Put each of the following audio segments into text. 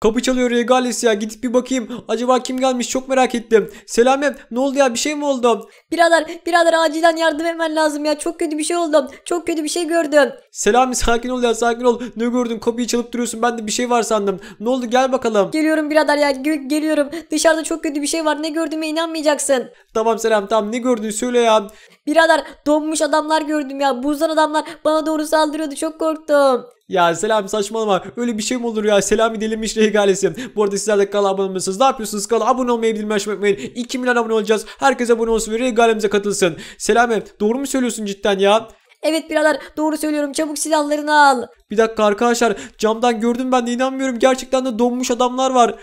Kapı çalıyor Regalis ya gidip bir bakayım. Acaba kim gelmiş çok merak ettim. Selami ne oldu ya bir şey mi oldu? Birader birader acilen yardım hemen lazım ya. Çok kötü bir şey oldu. Çok kötü bir şey gördüm. Selami sakin ol ya sakin ol. Ne gördün kapıyı çalıp duruyorsun ben de bir şey var sandım. Ne oldu gel bakalım. Geliyorum birader ya Gel- geliyorum. Dışarıda çok kötü bir şey var. Ne gördüğüme inanmayacaksın. Tamam Selam tamam ne gördün söyle ya. Birader donmuş adamlar gördüm ya. Buzdan adamlar bana doğru saldırıyordu. Çok korktum. Ya Selami saçmalama. Öyle bir şey mi olur ya? Selami delinmiş regalesi. Bu arada sizler de kanala abone olmalısınız. Ne yapıyorsunuz? Kanala abone olmayı bildirim açmayı unutmayın. 2 milyon abone olacağız. herkese abone olsun ve regalemize katılsın. Selami doğru mu söylüyorsun cidden ya? Evet birader doğru söylüyorum çabuk silahlarını al. Bir dakika arkadaşlar camdan gördüm ben de inanmıyorum. Gerçekten de donmuş adamlar var.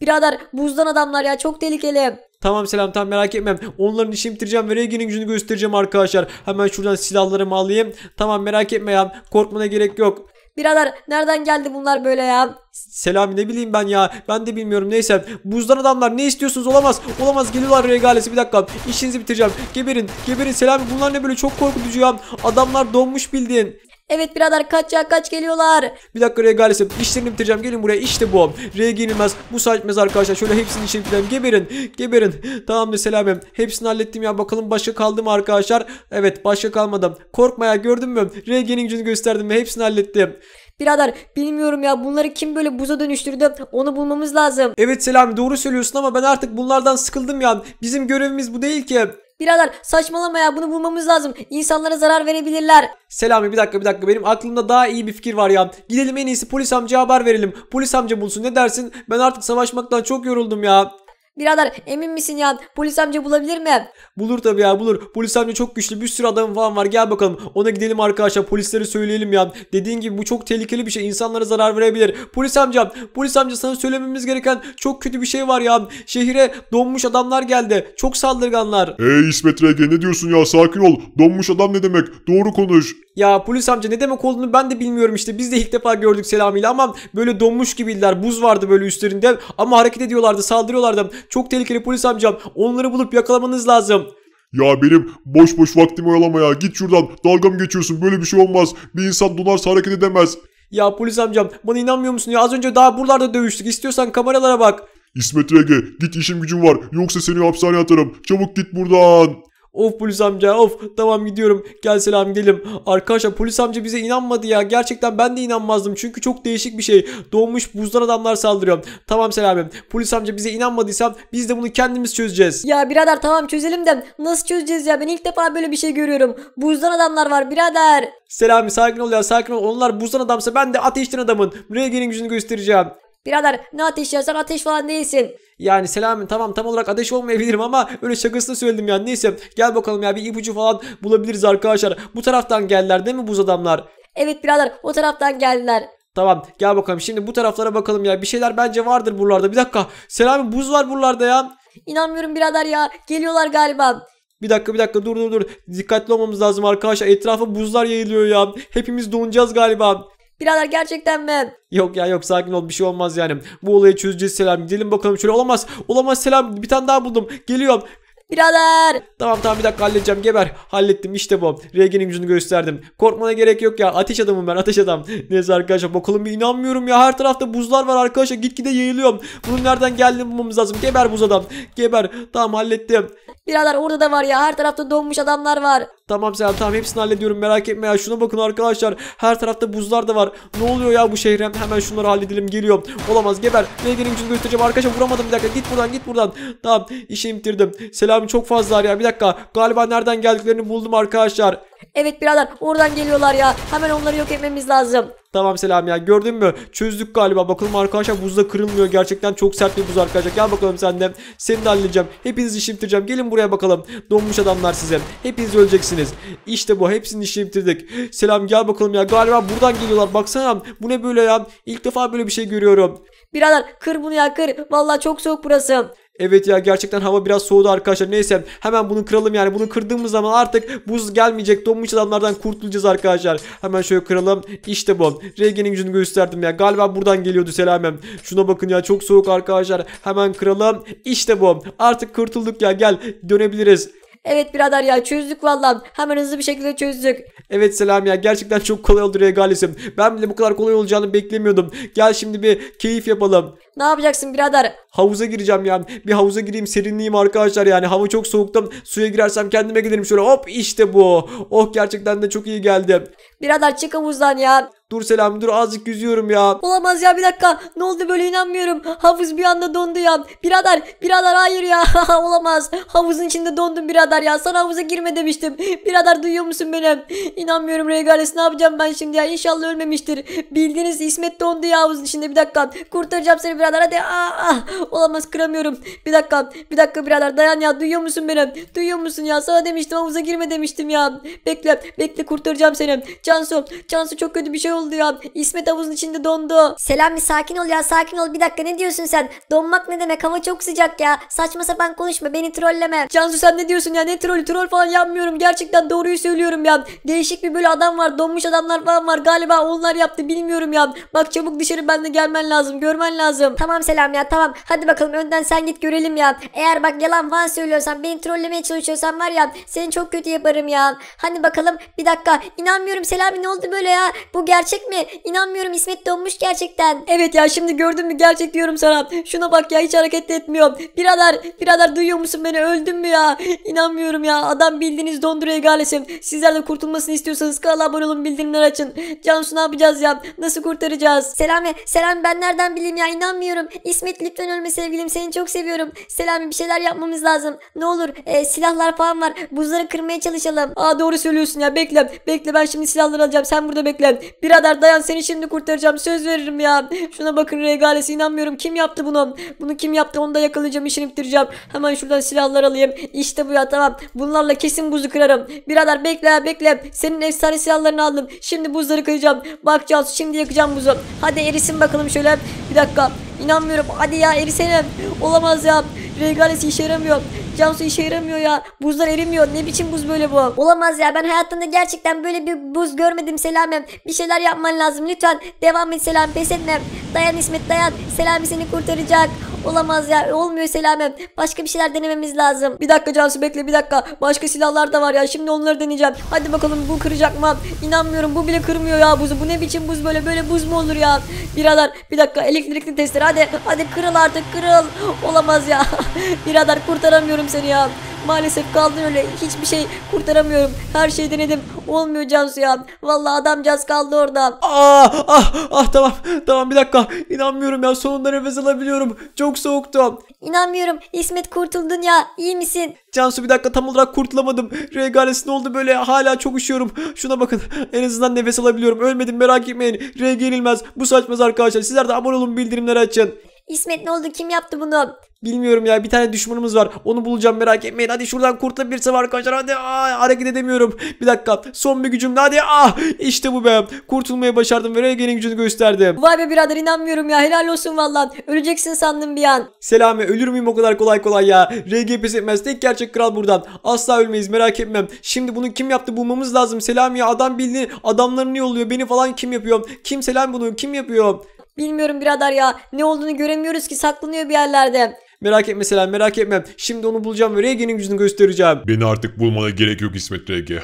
Birader buzdan adamlar ya çok tehlikeli. Tamam selam tam merak etmem. Onların işini bitireceğim ve Regi'nin gücünü göstereceğim arkadaşlar. Hemen şuradan silahlarımı alayım. Tamam merak etme ya korkmana gerek yok. Birader nereden geldi bunlar böyle ya? Selami ne bileyim ben ya. Ben de bilmiyorum. Neyse. Buzdan adamlar ne istiyorsunuz? Olamaz. Olamaz. Geliyorlar regalesi. Bir dakika. İşinizi bitireceğim. Geberin. Geberin Selami. Bunlar ne böyle çok korkutucu ya. Adamlar donmuş bildiğin. Evet birader kaç ya kaç geliyorlar. Bir dakika regalesi işlerini bitireceğim gelin buraya işte bu. R yenilmez bu saçmez arkadaşlar şöyle hepsini işlerini bitireceğim geberin geberin. Tamamdır selamem hepsini hallettim ya bakalım başka kaldı mı arkadaşlar. Evet başka kalmadım Korkma ya gördün mü? R gücünü gösterdim ve hepsini hallettim. Birader bilmiyorum ya bunları kim böyle buza dönüştürdü onu bulmamız lazım. Evet Selami doğru söylüyorsun ama ben artık bunlardan sıkıldım ya. Bizim görevimiz bu değil ki. Birader saçmalama ya bunu bulmamız lazım. İnsanlara zarar verebilirler. Selami bir dakika bir dakika benim aklımda daha iyi bir fikir var ya. Gidelim en iyisi polis amcaya haber verelim. Polis amca bulsun ne dersin? Ben artık savaşmaktan çok yoruldum ya. Birader emin misin ya? Polis amca bulabilir mi? Bulur tabii ya bulur. Polis amca çok güçlü bir sürü adamı falan var. Gel bakalım ona gidelim arkadaşlar. Polislere söyleyelim ya. Dediğin gibi bu çok tehlikeli bir şey. İnsanlara zarar verebilir. Polis amca, polis amca sana söylememiz gereken çok kötü bir şey var ya. Şehire donmuş adamlar geldi. Çok saldırganlar. Hey İsmet Rege ne diyorsun ya sakin ol. Donmuş adam ne demek? Doğru konuş. Ya polis amca ne demek olduğunu ben de bilmiyorum işte. Biz de ilk defa gördük selamıyla ama böyle donmuş gibiydiler. Buz vardı böyle üstlerinde ama hareket ediyorlardı, saldırıyorlardı. Çok tehlikeli polis amcam. Onları bulup yakalamanız lazım. Ya benim boş boş vaktimi oyalama ya. Git şuradan. Dalga mı geçiyorsun? Böyle bir şey olmaz. Bir insan donarsa hareket edemez. Ya polis amcam bana inanmıyor musun ya? Az önce daha buralarda dövüştük. istiyorsan kameralara bak. İsmet Rege git işim gücüm var. Yoksa seni hapishaneye atarım. Çabuk git buradan. Of polis amca of tamam gidiyorum gel selam gelim. Arkadaşlar polis amca bize inanmadı ya gerçekten ben de inanmazdım çünkü çok değişik bir şey. Donmuş buzdan adamlar saldırıyor. Tamam selamim polis amca bize inanmadıysan biz de bunu kendimiz çözeceğiz. Ya birader tamam çözelim de nasıl çözeceğiz ya ben ilk defa böyle bir şey görüyorum. Buzdan adamlar var birader. Selami sakin ol ya sakin ol onlar buzdan adamsa ben de ateşten adamın. buraya gelin gücünü göstereceğim. Birader ne ateş ya sen ateş falan değilsin. Yani Selamin tamam tam olarak ateş olmayabilirim ama öyle şakasını söyledim ya. Neyse gel bakalım ya bir ipucu falan bulabiliriz arkadaşlar. Bu taraftan geldiler değil mi buz adamlar? Evet birader o taraftan geldiler. Tamam gel bakalım şimdi bu taraflara bakalım ya. Bir şeyler bence vardır buralarda. Bir dakika Selami buz var buralarda ya. İnanmıyorum birader ya. Geliyorlar galiba. Bir dakika bir dakika dur dur dur. Dikkatli olmamız lazım arkadaşlar. Etrafa buzlar yayılıyor ya. Hepimiz donacağız galiba. Birader gerçekten mi? Yok ya yok sakin ol bir şey olmaz yani. Bu olayı çözeceğiz Selam. Gidelim bakalım şöyle olamaz. Olamaz Selam bir tane daha buldum. Geliyorum. Birader. Tamam tamam bir dakika halledeceğim geber. Hallettim işte bu. Regen'in gücünü gösterdim. Korkmana gerek yok ya. Ateş adamım ben ateş adam. Neyse arkadaşlar bakalım bir inanmıyorum ya. Her tarafta buzlar var arkadaşlar. Gitgide yayılıyorum. Bunun nereden geldiğini bulmamız lazım. Geber buz adam. Geber. Tamam hallettim. Birader orada da var ya. Her tarafta donmuş adamlar var. Tamam selam tamam hepsini hallediyorum merak etme ya. Şuna bakın arkadaşlar. Her tarafta buzlar da var. Ne oluyor ya bu şehre? Hemen şunları halledelim. geliyorum Olamaz geber. ne gelin gücünü göstereceğim. Arkadaşlar vuramadım bir dakika. Git buradan git buradan. Tamam işimi bitirdim. Selam çok fazla ya. Bir dakika. Galiba nereden geldiklerini buldum arkadaşlar. Evet birader oradan geliyorlar ya. Hemen onları yok etmemiz lazım. Tamam Selam ya gördün mü? Çözdük galiba. Bakalım arkadaşlar buzda kırılmıyor. Gerçekten çok sert bir buz arkadaşlar. Gel bakalım sen de. Seni de halledeceğim. Hepinizi işini Gelin buraya bakalım. Donmuş adamlar size. Hepiniz öleceksiniz. İşte bu. Hepsini işini Selam gel bakalım ya. Galiba buradan geliyorlar. Baksana. Bu ne böyle ya? İlk defa böyle bir şey görüyorum. Birader kır bunu ya kır. Vallahi çok soğuk burası. Evet ya gerçekten hava biraz soğudu arkadaşlar. Neyse hemen bunu kıralım yani. Bunu kırdığımız zaman artık buz gelmeyecek. Donmuş adamlardan kurtulacağız arkadaşlar. Hemen şöyle kıralım. İşte bu. Regen'in gücünü gösterdim ya. Galiba buradan geliyordu selamem. Şuna bakın ya çok soğuk arkadaşlar. Hemen kıralım. İşte bu. Artık kurtulduk ya. Gel dönebiliriz. Evet birader ya çözdük vallahi Hemen hızlı bir şekilde çözdük. Evet Selam ya gerçekten çok kolay oldu Regalis'im. Ben bile bu kadar kolay olacağını beklemiyordum. Gel şimdi bir keyif yapalım. Ne yapacaksın birader? Havuza gireceğim yani. Bir havuza gireyim serinleyeyim arkadaşlar yani. Hava çok soğuktum. Suya girersem kendime gelirim şöyle hop işte bu. Oh gerçekten de çok iyi geldi. Birader çık havuzdan ya. Dur Selam dur azıcık yüzüyorum ya. Olamaz ya bir dakika. Ne oldu böyle inanmıyorum. Havuz bir anda dondu ya. Birader birader hayır ya. Olamaz. Havuzun içinde dondum birader ya. Sana havuza girme demiştim. Birader duyuyor musun beni? İnanmıyorum Regales ne yapacağım ben şimdi ya. İnşallah ölmemiştir. Bildiğiniz İsmet dondu ya havuzun içinde bir dakika. Kurtaracağım seni birader hadi. Aa, ah. Olamaz kıramıyorum. Bir dakika bir dakika birader dayan ya. Duyuyor musun beni? Duyuyor musun ya? Sana demiştim havuza girme demiştim ya. Bekle bekle kurtaracağım seni. Cansu, Cansu çok kötü bir şey oldu ya. İsmet havuzun içinde dondu. Selami sakin ol ya sakin ol. Bir dakika ne diyorsun sen? Donmak ne demek? Hava çok sıcak ya. Saçma sapan konuşma beni trolleme. Cansu sen ne diyorsun ya? Ne trolü? Troll falan yapmıyorum. Gerçekten doğruyu söylüyorum ya. Değişik bir böyle adam var. Donmuş adamlar falan var. Galiba onlar yaptı bilmiyorum ya. Bak çabuk dışarı ben de gelmen lazım. Görmen lazım. Tamam Selam ya tamam. Hadi bakalım önden sen git görelim ya. Eğer bak yalan falan söylüyorsan beni trollemeye çalışıyorsan var ya seni çok kötü yaparım ya. Hani bakalım bir dakika İnanmıyorum Selam abi ne oldu böyle ya? Bu gerçek mi? İnanmıyorum İsmet donmuş gerçekten. Evet ya şimdi gördün mü gerçek diyorum sana. Şuna bak ya hiç hareket etmiyor. Birader birader duyuyor musun beni öldüm mü ya? İnanmıyorum ya adam bildiğiniz donduruyor galesim. Sizler de kurtulmasını istiyorsanız kanala abone olun bildirimleri açın. Cansu ne yapacağız ya? Nasıl kurtaracağız? Selami Selami ben nereden bileyim ya İnanmıyorum. İsmet lütfen ölme sevgilim seni çok seviyorum. Selami bir şeyler yapmamız lazım. Ne olur e, silahlar falan var. Buzları kırmaya çalışalım. Aa doğru söylüyorsun ya bekle bekle ben şimdi silah silahları alacağım sen burada bekle. Birader dayan seni şimdi kurtaracağım söz veririm ya. Şuna bakın regalesi inanmıyorum kim yaptı bunu? Bunu kim yaptı onu da yakalayacağım işini bitireceğim. Hemen şuradan silahlar alayım. İşte bu ya tamam. Bunlarla kesin buzu kırarım. Birader bekle bekle. Senin efsane silahlarını aldım. Şimdi buzları kıracağım. Bakacağız şimdi yakacağım buzu. Hadi erisin bakalım şöyle. Bir dakika. İnanmıyorum. Hadi ya eriselim. Olamaz ya. Regales işe yaramıyor. Cansu işe yaramıyor ya. Buzlar erimiyor. Ne biçim buz böyle bu? Olamaz ya. Ben hayatımda gerçekten böyle bir buz görmedim Selamem. Bir şeyler yapman lazım. Lütfen devam et Selam. Pes etme. Dayan İsmet dayan. Selami seni kurtaracak. Olamaz ya. Olmuyor Selamem. Başka bir şeyler denememiz lazım. Bir dakika Cansu bekle bir dakika. Başka silahlar da var ya. Şimdi onları deneyeceğim. Hadi bakalım bu kıracak mı? İnanmıyorum. Bu bile kırmıyor ya buzu. Bu ne biçim buz böyle? Böyle buz mu olur ya? Birader bir dakika elektrikli testere hadi hadi kırıl artık kırıl. Olamaz ya. Birader kurtaramıyorum seni ya. Maalesef kaldın öyle. Hiçbir şey kurtaramıyorum. Her şey denedim. Olmuyor Cansu ya. Vallahi adamcağız kaldı orada. Aa ah, ah ah tamam. Tamam bir dakika. İnanmıyorum ya. Sonunda nefes alabiliyorum. Çok soğuktu. İnanmıyorum. İsmet kurtuldun ya. İyi misin? Cansu bir dakika tam olarak kurtulamadım. Regales ne oldu böyle hala çok üşüyorum. Şuna bakın en azından nefes alabiliyorum. Ölmedim merak etmeyin. RG yenilmez. Bu saçmaz arkadaşlar. Sizler de abone olun bildirimleri açın. İsmet ne oldu kim yaptı bunu? Bilmiyorum ya bir tane düşmanımız var. Onu bulacağım merak etmeyin. Hadi şuradan kurtulabilirsem arkadaşlar. Hadi aa, hareket edemiyorum. Bir dakika. Son bir gücüm hadi. Ah işte bu be. Kurtulmayı başardım ve Regen'in gücünü gösterdim. Vay be birader inanmıyorum ya. Helal olsun vallahi Öleceksin sandım bir an. Selami ölür müyüm o kadar kolay kolay ya. Regen pes etmez. Tek gerçek kral buradan. Asla ölmeyiz merak etmem. Şimdi bunu kim yaptı bulmamız lazım. Selami ya adam bildiğin adamlarını yolluyor. Beni falan kim yapıyor? Kim Selami bunu kim yapıyor? Bilmiyorum birader ya. Ne olduğunu göremiyoruz ki saklanıyor bir yerlerde. Merak etme Selam merak etme. Şimdi onu bulacağım ve Rege'nin yüzünü göstereceğim. Beni artık bulmana gerek yok İsmet Rege.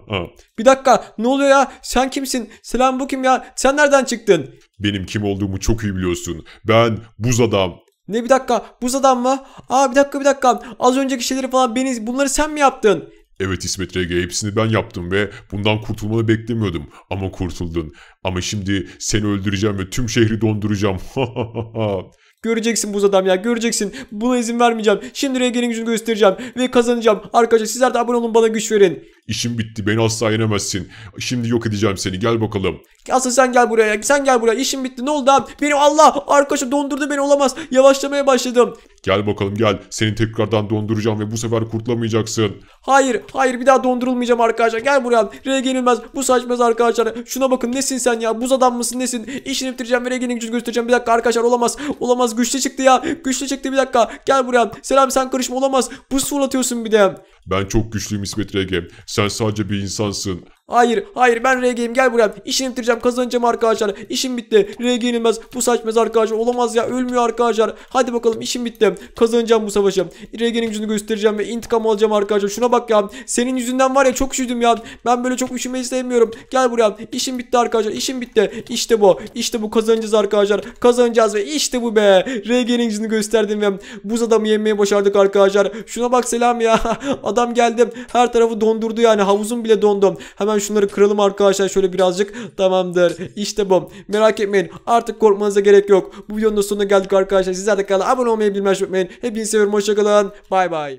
bir dakika ne oluyor ya? Sen kimsin? Selam bu kim ya? Sen nereden çıktın? Benim kim olduğumu çok iyi biliyorsun. Ben buz adam. Ne bir dakika buz adam mı? Aa bir dakika bir dakika az önceki şeyleri falan beni bunları sen mi yaptın? Evet İsmet RG hepsini ben yaptım ve bundan kurtulmanı beklemiyordum. Ama kurtuldun. Ama şimdi seni öldüreceğim ve tüm şehri donduracağım. Göreceksin buz adam ya göreceksin. Buna izin vermeyeceğim. Şimdi RG'nin gücünü göstereceğim ve kazanacağım. Arkadaşlar sizler de abone olun bana güç verin. İşim bitti beni asla yenemezsin. Şimdi yok edeceğim seni gel bakalım. Asıl sen gel buraya sen gel buraya işim bitti ne oldu abi? Beni Allah arkadaşı dondurdu beni olamaz yavaşlamaya başladım. Gel bakalım gel seni tekrardan donduracağım ve bu sefer kurtlamayacaksın. Hayır hayır bir daha dondurulmayacağım arkadaşlar gel buraya R yenilmez bu saçmaz arkadaşlar. Şuna bakın nesin sen ya buz adam mısın nesin? İşini bitireceğim ve Regen'in gücünü göstereceğim bir dakika arkadaşlar olamaz olamaz güçlü çıktı ya güçlü çıktı bir dakika gel buraya. Selam sen karışma olamaz buz fırlatıyorsun bir de. Ben çok güçlüyüm İsmet Rege. Sen sadece bir insansın. Hayır hayır ben RG'yim gel buraya. işimi bitireceğim kazanacağım arkadaşlar. işim bitti. RG yenilmez. Bu saçmaz arkadaşlar. Olamaz ya ölmüyor arkadaşlar. Hadi bakalım işim bitti. Kazanacağım bu savaşı. RG'nin gücünü göstereceğim ve intikam alacağım arkadaşlar. Şuna bak ya. Senin yüzünden var ya çok üşüdüm ya. Ben böyle çok üşümeyi sevmiyorum. Gel buraya. işim bitti arkadaşlar. işim bitti. işte bu. işte bu kazanacağız arkadaşlar. Kazanacağız ve işte bu be. RG'nin gücünü gösterdim ve buz adamı yemeye başardık arkadaşlar. Şuna bak selam ya. Adam geldi. Her tarafı dondurdu yani. Havuzum bile dondu. Hemen Hemen şunları kıralım arkadaşlar şöyle birazcık. Tamamdır. işte bu. Merak etmeyin. Artık korkmanıza gerek yok. Bu videonun sonuna geldik arkadaşlar. Sizler de kanala abone olmayı bilmeyi unutmayın. Hepinizi seviyorum. Hoşçakalın. Bay bay.